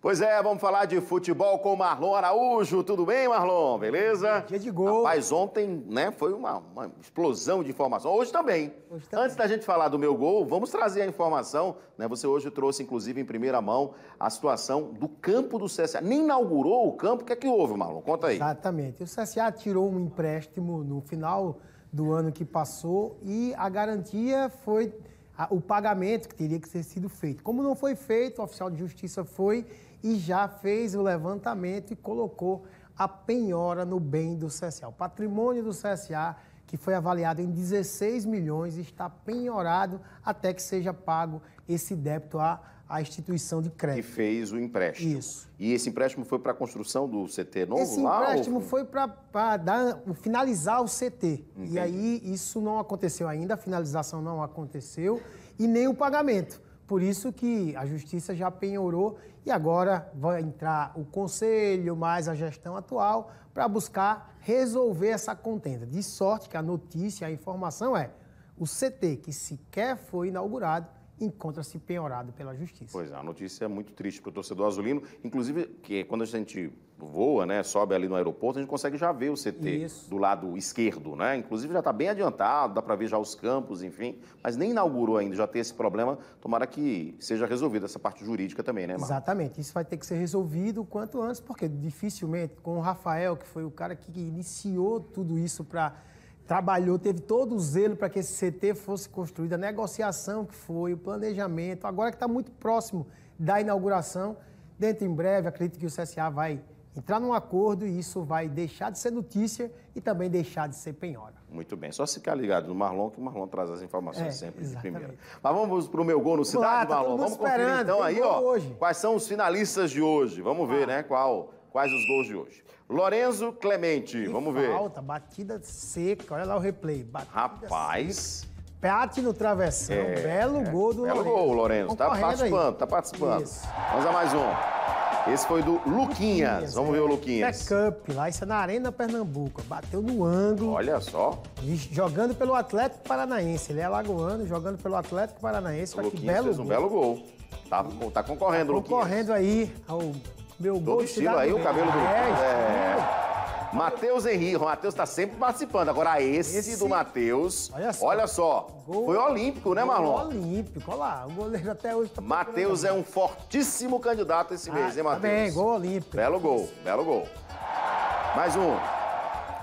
Pois é, vamos falar de futebol com o Marlon Araújo. Tudo bem, Marlon? Beleza? Dia de gol. Rapaz, ontem né, foi uma, uma explosão de informação. Hoje também. hoje também. Antes da gente falar do meu gol, vamos trazer a informação. Né, você hoje trouxe, inclusive, em primeira mão, a situação do campo do CSA. Nem inaugurou o campo. O que é que houve, Marlon? Conta aí. Exatamente. O CSA tirou um empréstimo no final do ano que passou e a garantia foi a, o pagamento que teria que ter sido feito. Como não foi feito, o oficial de justiça foi e já fez o levantamento e colocou a penhora no bem do CSA. O patrimônio do CSA que foi avaliado em 16 milhões e está penhorado até que seja pago esse débito à, à instituição de crédito. Que fez o empréstimo. Isso. E esse empréstimo foi para a construção do CT novo esse lá? Esse empréstimo ou... foi para finalizar o CT. Entendi. E aí isso não aconteceu ainda, a finalização não aconteceu e nem o pagamento. Por isso que a justiça já penhorou e agora vai entrar o conselho mais a gestão atual para buscar resolver essa contenda. De sorte que a notícia, a informação é o CT que sequer foi inaugurado encontra-se penhorado pela justiça. Pois é, a notícia é muito triste para o torcedor azulino, inclusive que é quando a gente voa, né, sobe ali no aeroporto, a gente consegue já ver o CT Isso. do lado esquerdo, né? Inclusive já está bem adiantado, dá para ver já os campos, enfim, mas nem inaugurou ainda, já tem esse problema, tomara que seja resolvido essa parte jurídica também, né, Marcos? Exatamente, isso vai ter que ser resolvido o quanto antes, porque dificilmente, com o Rafael, que foi o cara que iniciou tudo isso para trabalhou, teve todo o zelo para que esse CT fosse construído, a negociação que foi, o planejamento, agora que está muito próximo da inauguração, dentro em breve, acredito que o CSA vai entrar num acordo e isso vai deixar de ser notícia e também deixar de ser penhora. Muito bem, só ficar ligado no Marlon, que o Marlon traz as informações é, sempre exatamente. de primeira. Mas vamos para o meu gol no Cidade, lá, Marlon. Vamos conferir então aí, ó, hoje. quais são os finalistas de hoje. Vamos ver, ah. né, qual Quais os gols de hoje? Lorenzo Clemente, que vamos ver. Falta, batida seca, olha lá o replay. Rapaz. Seca. Pate no travessão, é, belo é, gol do belo Lorenzo. gol, Lorenzo, tá participando, aí. tá participando. Isso. Vamos a mais um. Esse foi do Luquinhas, Luquinhas vamos é. ver o é. Luquinhas. Cup, lá isso é na Arena Pernambuco, bateu no ângulo. Olha só. Jogando pelo Atlético Paranaense, ele é alagoano, jogando pelo Atlético Paranaense, o Luquinhas que belo fez um gol. belo gol. Tá, tá concorrendo, tá concorrendo Luquinhas. Concorrendo aí ao meu Todo estilo aí, o cabelo do. É, é. Matheus Henrique, o Matheus tá sempre participando. Agora, esse, esse... do Matheus, olha só, olha só gol... foi olímpico, né, Marlon? Foi olímpico, olha lá, o goleiro até hoje tá Matheus é um fortíssimo candidato esse ah, mês, hein, Matheus? Tá bem, gol olímpico. Belo gol, belo gol. Mais um.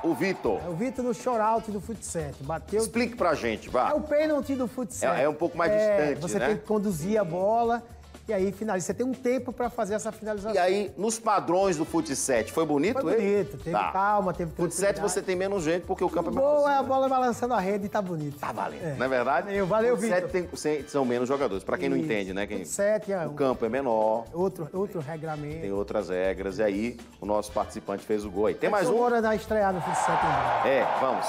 O Vitor. É o Vitor do short do futsal. Bateu. Explique pra gente, vá. É o pênalti do futsal. É, é, um pouco mais é, distante, você né? Você tem que conduzir a bola e aí finaliza. Você tem um tempo para fazer essa finalização. E aí, nos padrões do futsal foi bonito Foi bonito. Ele? Teve tá. calma, teve Futsal você tem menos gente porque o campo o é menor. Boa, é a bola balançando a rede e tá bonito. Tá valendo, é. não é verdade? valeu, Vitor. tem, são menos jogadores. Para quem Isso. não entende, né? Quem... Fut é... O campo é menor. Outro, outro regramento. Tem outras regras. E aí, o nosso participante fez o gol aí. Tem é mais um? hora da estreia no futsal. 7. Né? É, vamos.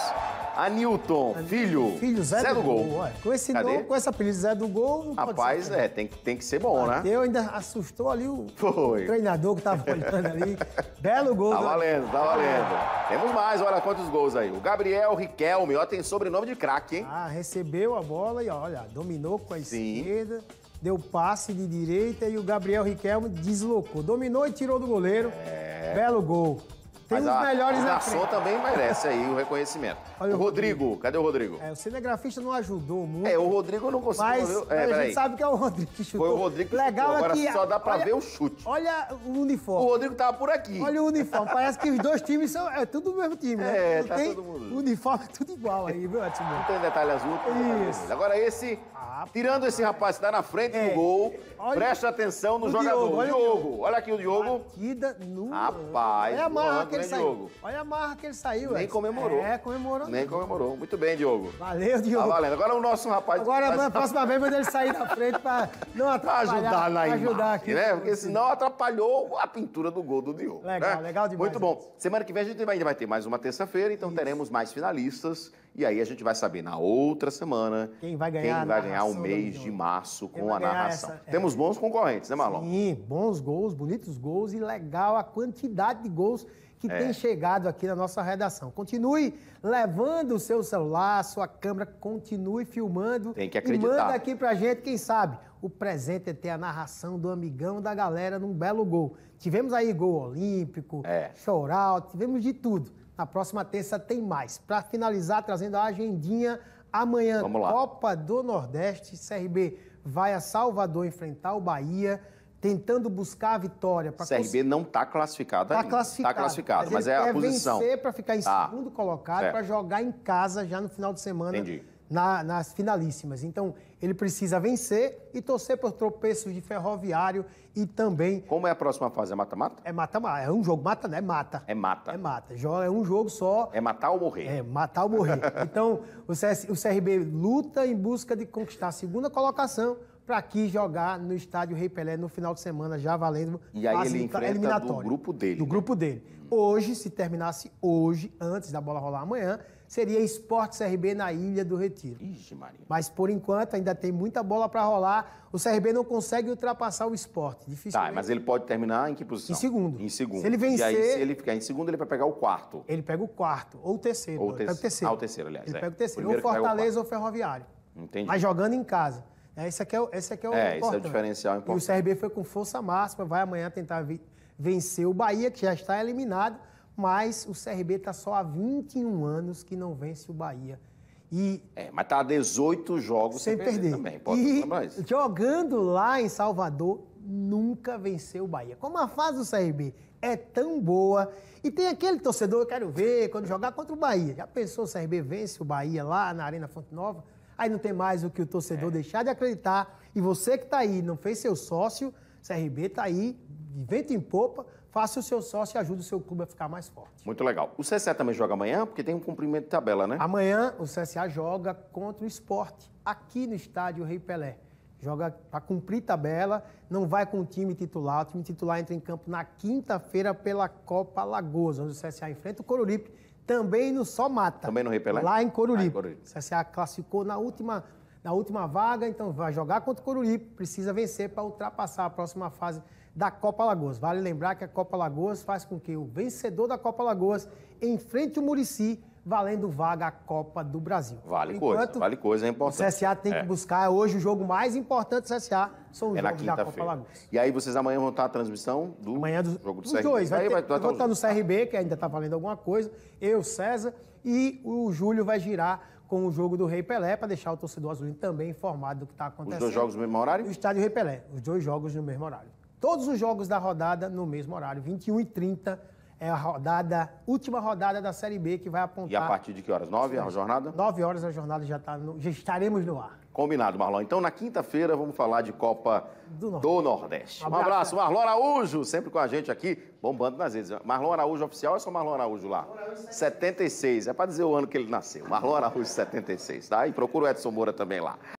Anilton, filho, filho Zé, Zé do, do Gol. gol é. com, esse nome, com esse apelido Zé do Gol, Rapaz, né? é, tem, tem que ser bom, né? Eu ainda assustou ali o, Foi. treinador que estava olhando ali. Belo gol. Tá né? valendo, tá valendo. Temos mais, olha quantos gols aí. O Gabriel Riquelme, ó, tem sobrenome de craque, hein? Ah, recebeu a bola e olha, dominou com a Sim. esquerda deu passe de direita e o Gabriel Riquelme deslocou. Dominou e tirou do goleiro. É. Belo gol. Tem mas os a, melhores a Nação também merece aí o reconhecimento. Olha, o Rodrigo, Rodrigo, cadê o Rodrigo? É, o cinegrafista não ajudou muito. É, o Rodrigo não conseguiu. Mas, é, a gente sabe que é o Rodrigo que chutou. Foi o Rodrigo que Legal chutou. Agora que, só dá pra olha, ver o chute. Olha o uniforme. O Rodrigo tava por aqui. Olha o uniforme. Parece que os dois times são. É tudo do mesmo time, né? É, tá tem, todo mundo. O uniforme é tudo igual aí, viu, Edson? Não tem detalhe azul. Isso. Agora esse Tirando esse rapaz que está na frente é. do gol, olha, preste atenção no jogador. Diogo, olha, Diogo. olha aqui o Diogo. Batida no... Rapaz, olha a marra que ele saiu. Diogo. Olha a marra que ele saiu. Nem comemorou. É, comemorou. Nem comemorou. Muito bem, Diogo. Valeu, tá Diogo. Tá valendo. Agora o nosso rapaz... Agora, a próxima vez, vai ele sair da frente para não atrapalhar. Pra ajudar na aqui. Né? Porque senão atrapalhou a pintura do gol do Diogo. Legal, né? legal demais. Muito bom. Semana que vem a gente ainda vai ter mais uma terça-feira, então Isso. teremos mais finalistas. E aí a gente vai saber na outra semana quem vai ganhar, quem vai ganhar o mês de março com a narração. Essa... É. Temos bons concorrentes, né, Marlon? Sim, bons gols, bonitos gols e legal a quantidade de gols que é. tem chegado aqui na nossa redação. Continue levando o seu celular, sua câmera, continue filmando. Tem que acreditar. E manda aqui pra gente, quem sabe, o presente é ter a narração do amigão da galera num belo gol. Tivemos aí gol olímpico, é. choral, tivemos de tudo. Na próxima terça tem mais. Para finalizar, trazendo a agendinha amanhã, Copa do Nordeste, CRB vai a Salvador enfrentar o Bahia tentando buscar a vitória. Pra CRB cons... não está classificado tá ainda. Classificado, tá classificado, mas, mas é a é posição. vencer para ficar em tá. segundo colocado, é. para jogar em casa já no final de semana. Entendi na, nas finalíssimas. Então, ele precisa vencer e torcer por tropeços de ferroviário e também. Como é a próxima fase? É mata-mata? É mata-mata. É um jogo. Mata, né? É mata. É mata. É mata. é um jogo só. É matar ou morrer. É matar ou morrer. então, o, CS, o CRB luta em busca de conquistar a segunda colocação para aqui jogar no estádio Rei Pelé no final de semana, já valendo e aí ele enfrenta do grupo dele. Do né? grupo dele. Hum. Hoje, se terminasse hoje, antes da bola rolar amanhã, seria Esporte CRB na Ilha do Retiro. Ixi, Maria. Mas por enquanto ainda tem muita bola para rolar. O CRB não consegue ultrapassar o esporte. Tá, mas ele pode terminar em que posição? Em segundo. Em segundo. Se ele vencer. E aí, se ele ficar em segundo, ele vai pegar o quarto. Ele pega o quarto. Ou o terceiro. Ou o terceiro. Pega o terceiro. Ah, o terceiro, aliás. Ele é. pega o terceiro. Primeiro ou Fortaleza ou Ferroviário. Entendi. Mas jogando em casa. É, esse aqui é, esse aqui é o é, Esse é o diferencial importante. E o CRB foi com força máxima, vai amanhã tentar vencer o Bahia, que já está eliminado mas o CRB está só há 21 anos que não vence o Bahia. E é, mas está há 18 jogos sem, sem perder. perder. também. Pode e jogando lá em Salvador, nunca venceu o Bahia. Como a fase do CRB é tão boa. E tem aquele torcedor, eu quero ver, quando jogar contra o Bahia. Já pensou o CRB vence o Bahia lá na Arena Fonte Nova? Aí não tem mais o que o torcedor é. deixar de acreditar. E você que está aí, não fez seu sócio, CRB está aí, de vento em popa, Faça o seu sócio e ajude o seu clube a ficar mais forte. Muito legal. O CSA também joga amanhã, porque tem um cumprimento de tabela, né? Amanhã o CSA joga contra o esporte, aqui no estádio Rei Pelé. Joga para cumprir tabela, não vai com o time titular. O time titular entra em campo na quinta-feira pela Copa Lagoas, onde o CSA enfrenta o Coruripe, também no Só Mata. Também no Rei Pelé? Lá em Coruripe. Ah, em o CSA classificou na última na última vaga, então vai jogar contra o Coruripe, precisa vencer para ultrapassar a próxima fase da Copa Lagoas. Vale lembrar que a Copa Lagoas faz com que o vencedor da Copa Lagoas enfrente o Murici, valendo vaga à Copa do Brasil. Vale Enquanto, coisa, vale coisa, é importante. O CSA tem é. que buscar hoje o jogo mais importante do CSA, são os é jogos da Copa Lagoas. E aí vocês amanhã vão estar a transmissão do, amanhã do jogo do CRB? Dois, vai, ter, vai, vai, vai estar no CRB, que ainda está valendo alguma coisa, eu, César, e o Júlio vai girar com o jogo do Rei Pelé, para deixar o torcedor azul também informado do que está acontecendo. Os dois jogos no mesmo horário? O estádio Rei Pelé, os dois jogos no mesmo horário todos os jogos da rodada no mesmo horário, 21 e 30 é a rodada, última rodada da Série B que vai apontar. E a partir de que horas? 9 a jornada? 9 horas a jornada já, tá no, já estaremos no ar. Combinado, Marlon. Então, na quinta-feira, vamos falar de Copa do Nordeste. Do Nordeste. Um, abraço. um abraço, Marlon Araújo, sempre com a gente aqui, bombando nas redes. Marlon Araújo oficial ou é só Marlon Araújo lá? Marlon Araújo 76. É para dizer o ano que ele nasceu. Marlon Araújo, 76, tá? E procura o Edson Moura também lá.